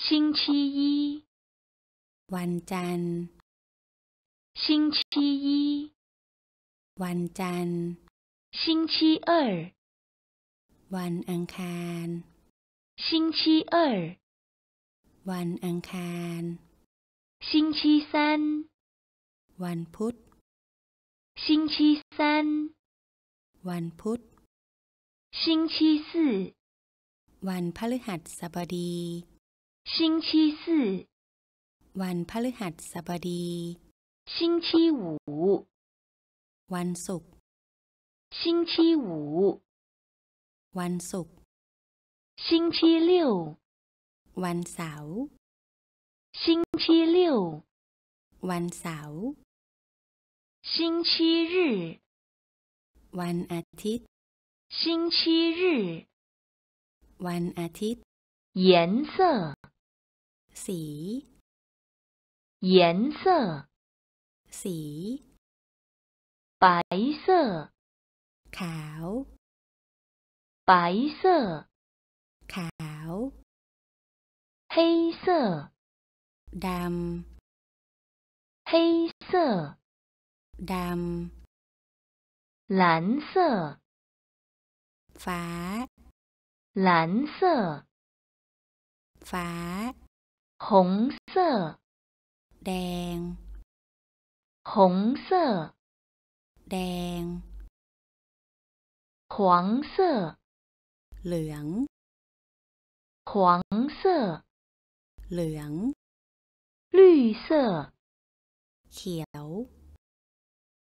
星期一วันจันทร์星期一วันจันทร์星期二วันอังคาร星期二วันอังคาร星期三วันพุธ星期三วันพุธ星期四วันพฤหัสบดี星期四，วันพฤหัสบดี。星期五，วันศุกร์。星期五，วันศุกร์。星期六，วันเสาร์。星期六，วันเสาร์。星期日，วันอาทิตย์。星期日，วันอาทิตย์。颜色。色，颜色，色，白色，ขาว，白色，ขาว，黑色，ดำ，黑色，ดำ，蓝色，ฟ้า，蓝色，ฟ้า。红色，红色，红色，红色，黄色，黄，黄色，黄，绿色，黄，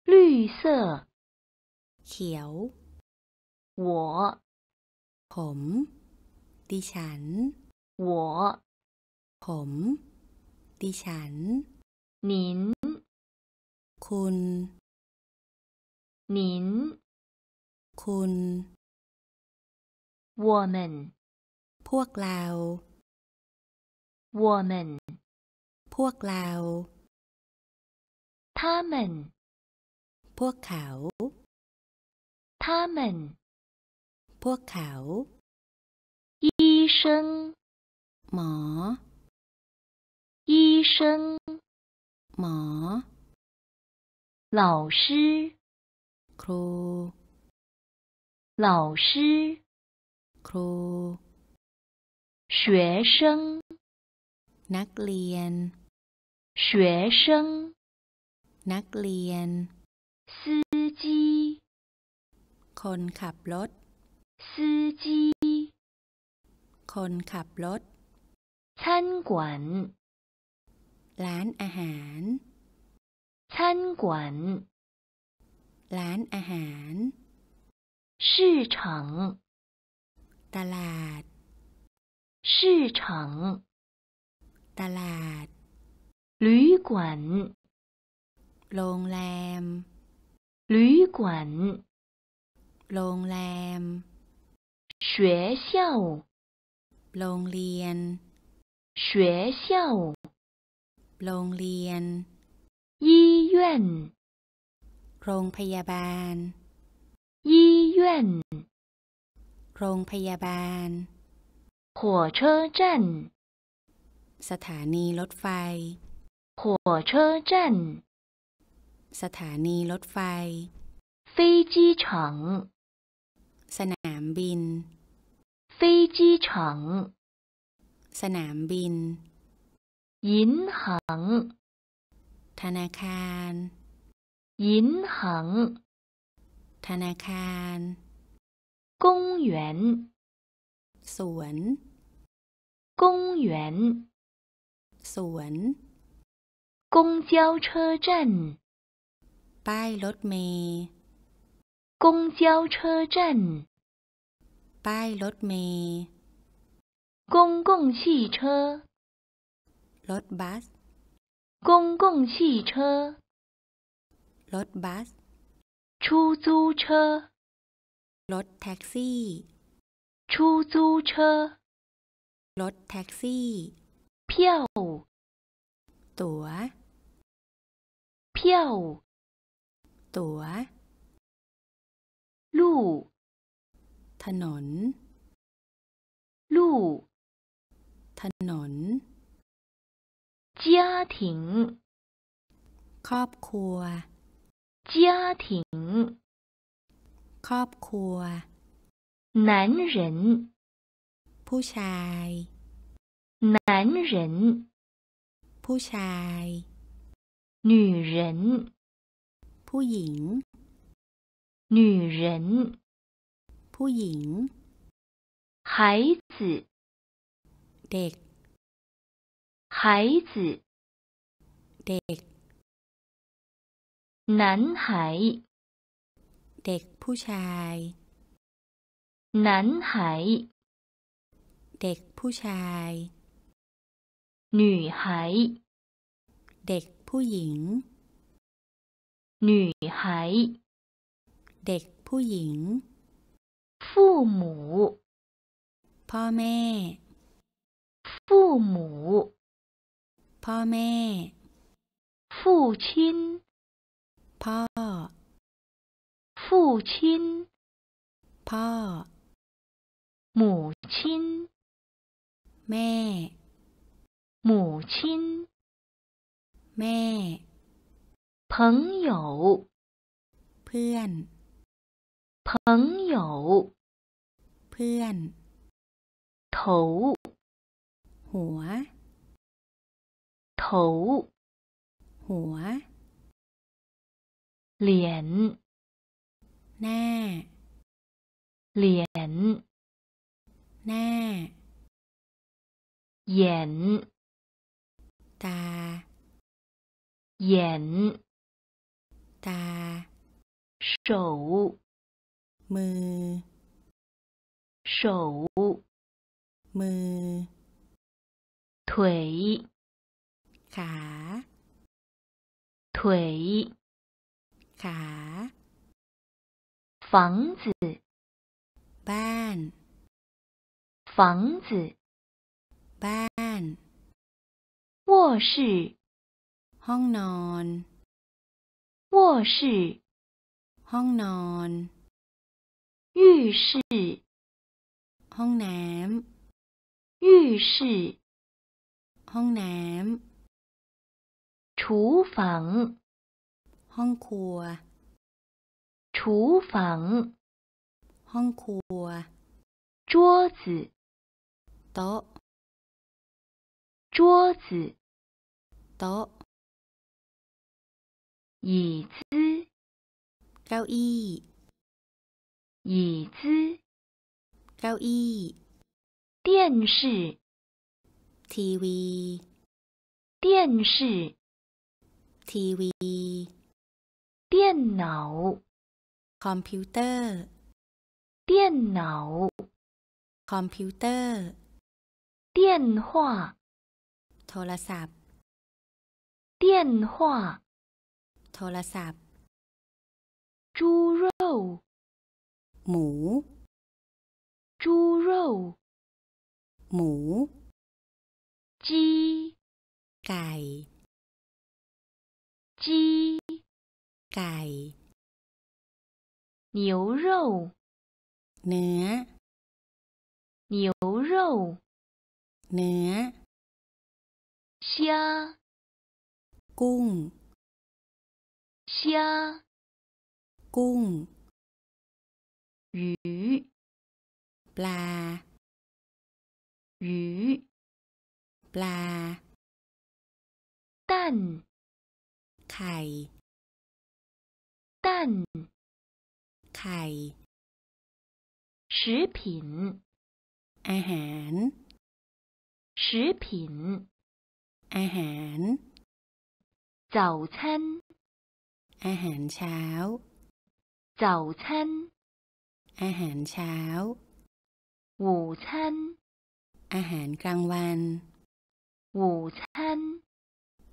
绿色，黄，我，ผม，ด我。ผม ดิฉันนคุณนคุณ我们พวกเรา我们พวกเรา他们พวกเขา他们พวกเขา医生หมอ医生，马，老师，ค老师，ค学生，นัก学生，นักเร司机，คนขับรถ。司机，คนขับรถ。餐馆。馆，餐馆，馆，餐馆，市场，ตลาด，市场，ตลาด，旅馆，โรงแรม，旅馆，โรงแรม，学校，โรงเรียน，学校。โรงเรียนยี่ยวนโรงพยาบาลยี่ยวนโรงพยาบาล火车站สถานีรถไฟ火车站สถานีรถไฟ飞机场สนามบิน飞机场สนามบิน银行，ธนาคาร。银行，ธนาคาร。公园，สวน。公园，สวน。公交车站，ป้ายรถเมล์。公交车站，ป้ายรถเมล์。公共汽车。รถบัส公共汽车รถบัส出租车รถแท็กซี่出租车รถแท็กซี่票ตั๋ว票ตั๋วลู่ถนน ลู่ถนน家庭，ครอบครัว。家庭，ครอบครัว。男人，ผู้ชาย。男人，ผู้ชาย。女人，ผู้หญิง。女人，ผู้หญิง。孩子，เด็ก。孩子，เด็ก男孩，เด็กผู้ชาย男孩，เด็กผู้ชาย女孩，เด็กผู้หญิง女孩，เด็กผู้หญิง父母，พ่อแม่父母，爸、妈、父亲、爸、父亲、爸、母亲、妈、母亲、妈、朋友、朋友、朋友、朋友、头、头。头，头。脸，脸。脸，脸。眼，眼。眼，眼。手，手。手，手。腿。ขา，腿。ขา，房子。บ้าน，房子。บ้าน，卧室。ห้องนอน，卧室。ห้องนอน，浴室。ห้องน้ำ，浴室。ห้องน้ำ厨房，ห้องครัว。厨房，ห้องครัว。桌子，โต๊ะ。桌子，โต๊ะ。椅子，เก้าอี้。椅子，เก้าอี้。电视，ทีวี。电视。ทีวี电脑คอมพิวเตอร์电脑คอมพิวเตอร์电话โทรศัพท์电话โทรศัพท์猪肉หมู猪肉หมู鸡ไก่鸡、盖牛肉、เ牛肉、เ虾、公、虾、公、鱼、ป鱼、ป蛋。蛋，蛋，食品，อาหาร，食品，อาหาร，早餐，อาหารเช้า，早餐，อาหารเช้า，午餐，อาหารกลางวัน，午餐，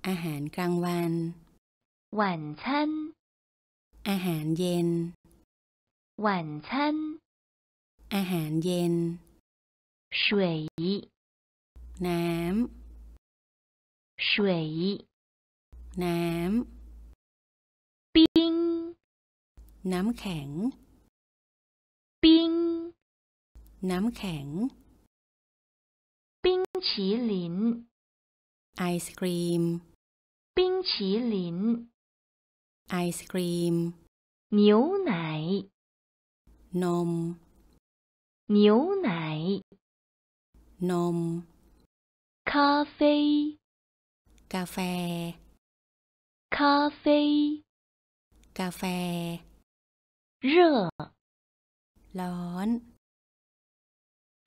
อาหารกลางวัน。หวานชั้นอาหารเย็นหวานชั้นอาหารเย็น水น้ำ水น้ำปิงน้ำแข็งปิงน้ำแข็ง冰淇淋ไอศกรีม冰淇淋 ice cream 牛奶 nôm 牛奶 nôm phê, cà phê cà phê, cà phê 热 lón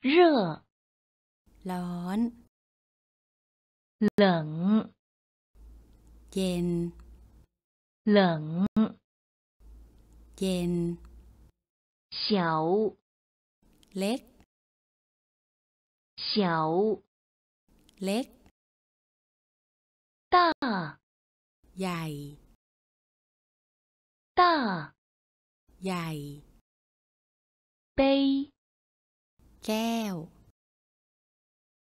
热 lón 冷 yen 冷，เ小，เล็ก，小，เล็ก，大，ใหญ่，大，ใหญ่，杯，แก้ว，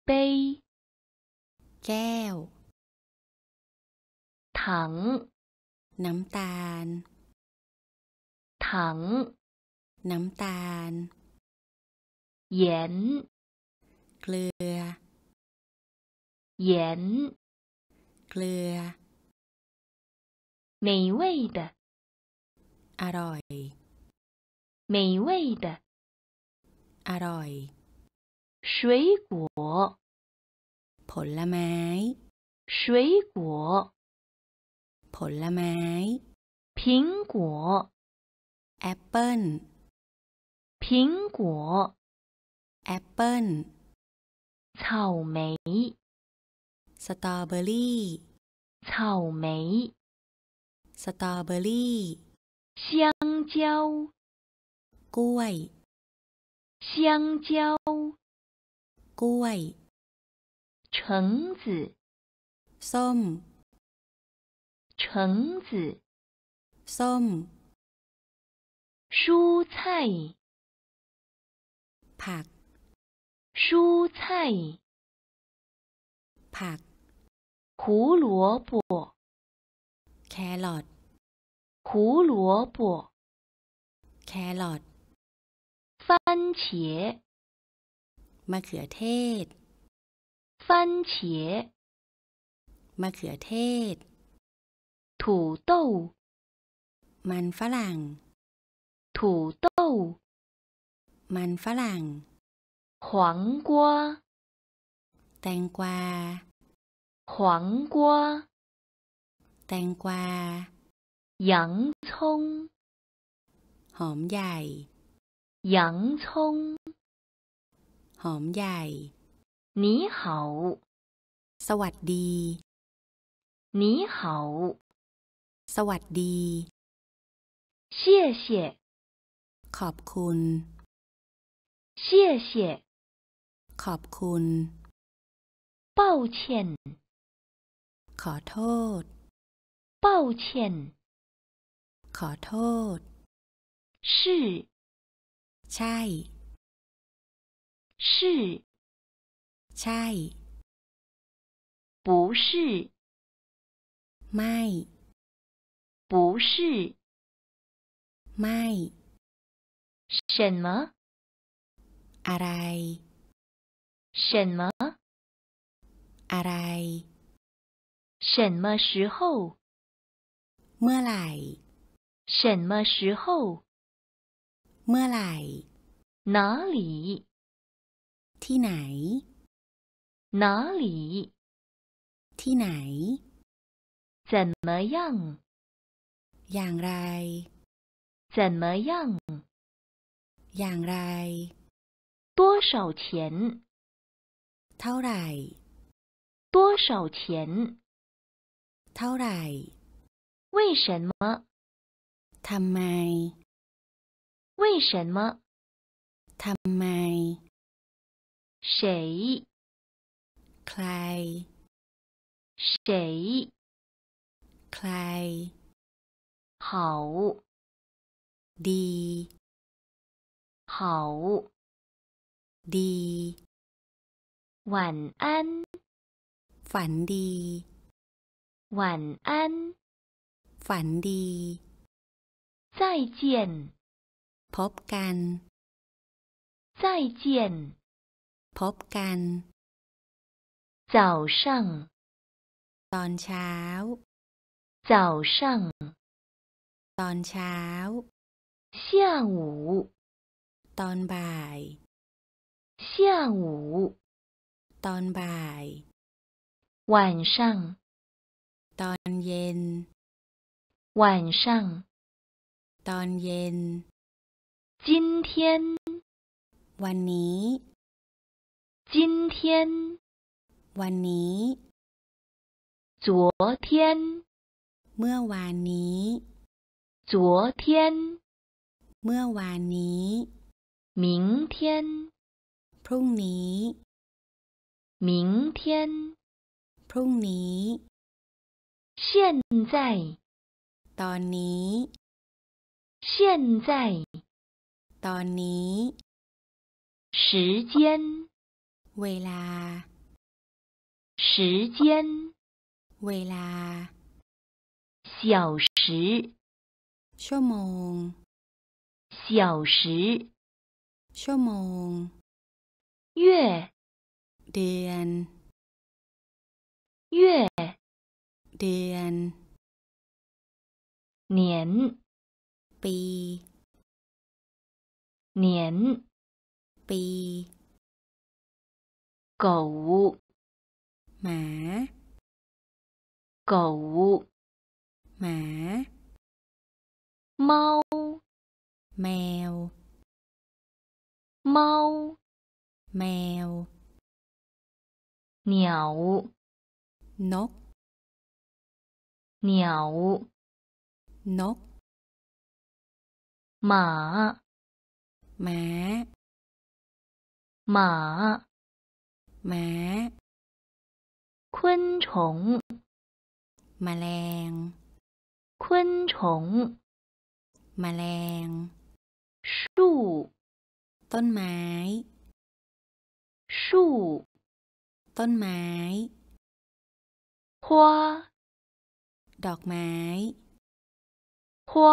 杯，แก้ว，糖。น้ำตาล ถัง น้ำตาลเหยนเกลือเหยนเกลือ美味的อร่อย美味的อร่อย水果ผลไม้水果ผลไม้苹果แอปเปิ้ล苹果แอปเปิ้ล草莓้ตรอเบอรี่草莓สตรอเบอรี่香蕉กล้วย香蕉กล้วย橙子ส้ม橙子，ส้ม，蔬菜，ผัก，蔬菜，ผัก，胡萝卜，แครอท，胡萝卜，แครอท，番茄，มะเขือเทศ，番茄，มะเขือเทศถูเต้ามันฝรั่ง ถูเต้ามันฝรั่ง黄瓜แตงกวา黄瓜แตงกวาห洋葱หอมใหญ่ห洋葱หอมใหญ่你好สวัสดี你好สวัสดีเ谢谢ขอบคุณ谢谢ขอบคุณ抱歉ขอโทษ抱歉ขอโทษ是ใช่是ใช่不是ไม่不是，ไม่。什么？อะไร？什么？อะไร？什么时候？เมื่อไหร่？什么时候？เมื่อไหร่？哪里？ที่ไหน？哪里？ที่ไหน？怎么样？อย่างไร怎么样อย่างไร多少钱เท่าไหร่多少钱เท่าไหร่为什么ทำไม为什么ทำไม谁ใคร谁ใคร好物，滴！好物，滴！晚安，ฝั晚安，ฝั再见，พบกัน。再见，พบกัน。早上，ตอนเช้า。早上。ตอนเช้า，下午，ตอนบ่าย，下午，ตอนบ่าย，晚上，ตอนเย็น，晚上，ตอนเย็น，今天，วันนี้，今天，วันนี้，昨天，เมื่อวานนี้。昨天，เมื่อวานนี้。明天，พรุ่งนี้。明天，พรุ่งนี้。现在，ตอนนี้。现在，ตอนนี้。时间，เวลา。时间，เวลา。小时。小梦，小时，小梦，月，电，月，电，年，比，年，比，狗，马，狗，马。猫แมว猫แมว鸟นก鸟นก หมาหมาหมาหมา昆虫แมลง昆虫มแมลงชูต้นไม้ชูต้นไม้หัวดอกไม้หัว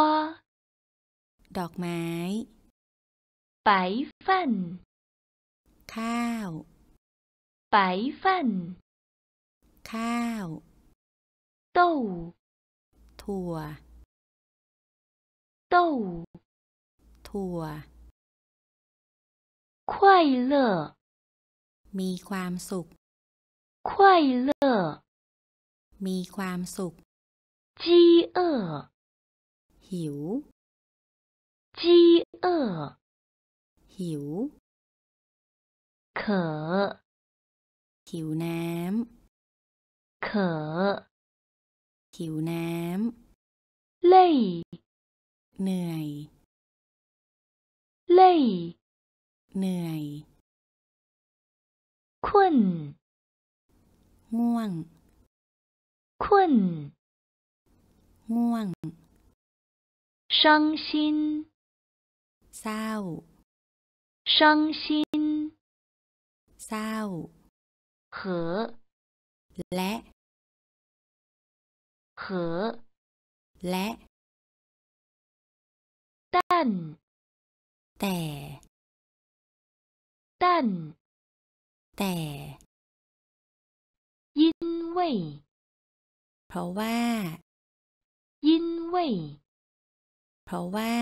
ดอกไม้白饭ข้าว白饭ข้าวเต้ถั่วต้าถั่ว快乐มีความสุข快乐มีความสุข饥饿หิว饥饿หิว渴หิวน้ำ渴หิวน้ำ累เหนื่อย เล่เหนื่อย คุณง่วง คุณง่วง伤心เศร้า伤心เศร้าอและอและตั้น แต่ตั้น แต่因为เพราะว่า因为เพราะว่า